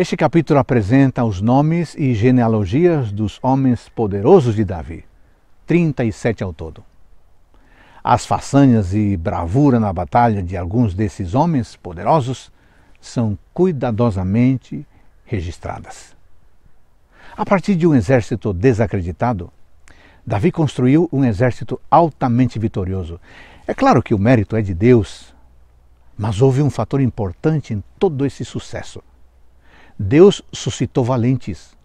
Este capítulo apresenta os nomes e genealogias dos homens poderosos de Davi, 37 ao todo. As façanhas e bravura na batalha de alguns desses homens poderosos são cuidadosamente registradas. A partir de um exército desacreditado, Davi construiu um exército altamente vitorioso. É claro que o mérito é de Deus, mas houve um fator importante em todo esse sucesso. Deus suscitou valentes,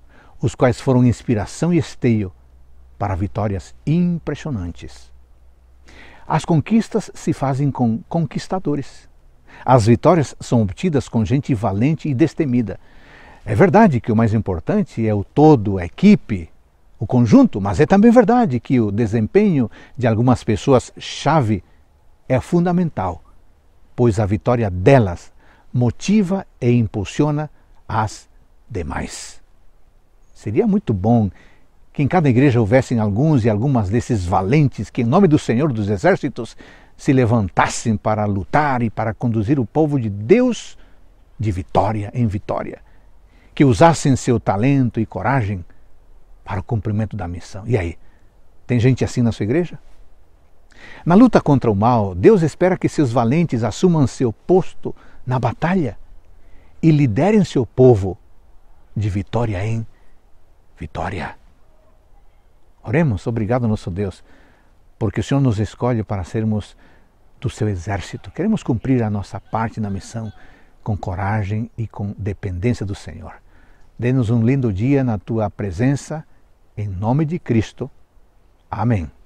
os quais foram inspiração e esteio para vitórias impressionantes. As conquistas se fazem com conquistadores. As vitórias são obtidas com gente valente e destemida. É verdade que o mais importante é o todo, a equipe, o conjunto, mas é também verdade que o desempenho de algumas pessoas-chave é fundamental, pois a vitória delas motiva e impulsiona as demais. Seria muito bom que em cada igreja houvessem alguns e algumas desses valentes que, em nome do Senhor dos Exércitos, se levantassem para lutar e para conduzir o povo de Deus de vitória em vitória, que usassem seu talento e coragem para o cumprimento da missão. E aí, tem gente assim na sua igreja? Na luta contra o mal, Deus espera que seus valentes assumam seu posto na batalha e liderem seu povo de vitória em vitória. Oremos, obrigado, nosso Deus, porque o Senhor nos escolhe para sermos do seu exército. Queremos cumprir a nossa parte na missão com coragem e com dependência do Senhor. Dê-nos um lindo dia na tua presença, em nome de Cristo. Amém.